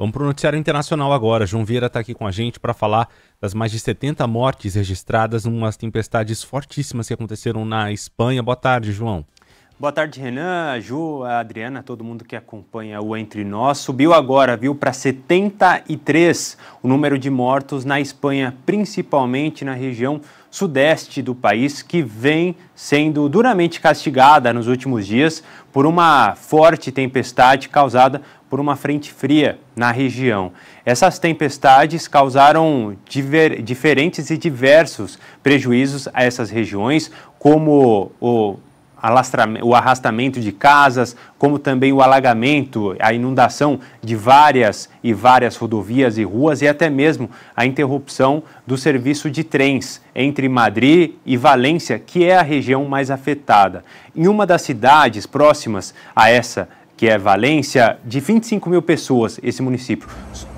Vamos para o noticiário internacional agora. João Vieira está aqui com a gente para falar das mais de 70 mortes registradas em umas tempestades fortíssimas que aconteceram na Espanha. Boa tarde, João. Boa tarde, Renan, a Ju, a Adriana, todo mundo que acompanha o Entre Nós. Subiu agora, viu, para 73 o número de mortos na Espanha, principalmente na região sudeste do país, que vem sendo duramente castigada nos últimos dias por uma forte tempestade causada por uma frente fria na região. Essas tempestades causaram diver, diferentes e diversos prejuízos a essas regiões, como o o arrastamento de casas, como também o alagamento, a inundação de várias e várias rodovias e ruas e até mesmo a interrupção do serviço de trens entre Madrid e Valência, que é a região mais afetada. Em uma das cidades próximas a essa que é Valência, de 25 mil pessoas, esse município,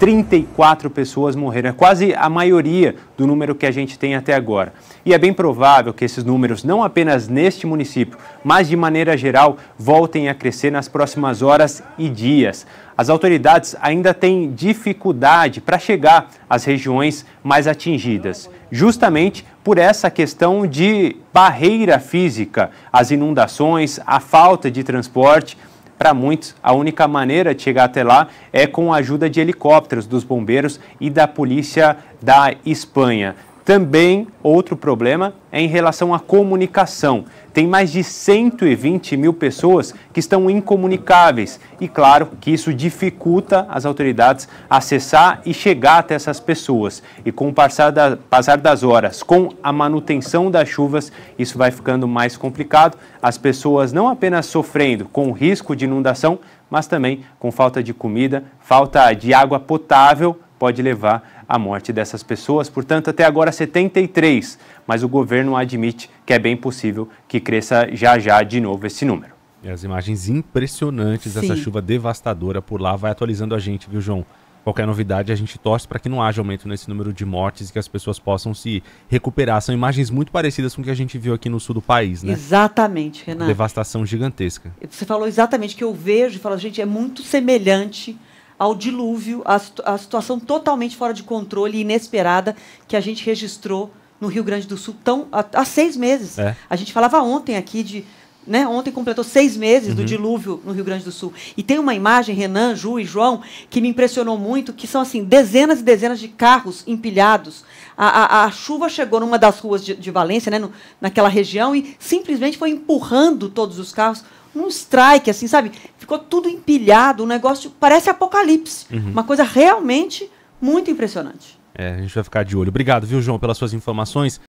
34 pessoas morreram. É quase a maioria do número que a gente tem até agora. E é bem provável que esses números, não apenas neste município, mas de maneira geral, voltem a crescer nas próximas horas e dias. As autoridades ainda têm dificuldade para chegar às regiões mais atingidas, justamente por essa questão de barreira física, as inundações, a falta de transporte para muitos, a única maneira de chegar até lá é com a ajuda de helicópteros dos bombeiros e da polícia da Espanha. Também outro problema é em relação à comunicação. Tem mais de 120 mil pessoas que estão incomunicáveis e, claro, que isso dificulta as autoridades acessar e chegar até essas pessoas. E com o passar, da, passar das horas, com a manutenção das chuvas, isso vai ficando mais complicado. As pessoas não apenas sofrendo com o risco de inundação, mas também com falta de comida, falta de água potável pode levar à morte dessas pessoas. Portanto, até agora 73, mas o governo admite que é bem possível que cresça já já de novo esse número. E as imagens impressionantes Sim. dessa chuva devastadora por lá vai atualizando a gente, viu, João? qualquer novidade, a gente torce para que não haja aumento nesse número de mortes e que as pessoas possam se recuperar. São imagens muito parecidas com o que a gente viu aqui no sul do país, né? Exatamente, Renato. Devastação gigantesca. Você falou exatamente que eu vejo e falo, gente, é muito semelhante ao dilúvio, à, situação totalmente fora de controle e inesperada que a gente registrou no Rio Grande do Sul tão, há, há seis meses. É. A gente falava ontem aqui de né? Ontem completou seis meses uhum. do dilúvio no Rio Grande do Sul. E tem uma imagem, Renan, Ju e João, que me impressionou muito, que são assim dezenas e dezenas de carros empilhados. A, a, a chuva chegou numa das ruas de, de Valência, né? No, naquela região, e simplesmente foi empurrando todos os carros num strike, assim, sabe? Ficou tudo empilhado, um negócio parece apocalipse. Uhum. Uma coisa realmente muito impressionante. É, a gente vai ficar de olho. Obrigado, viu, João, pelas suas informações.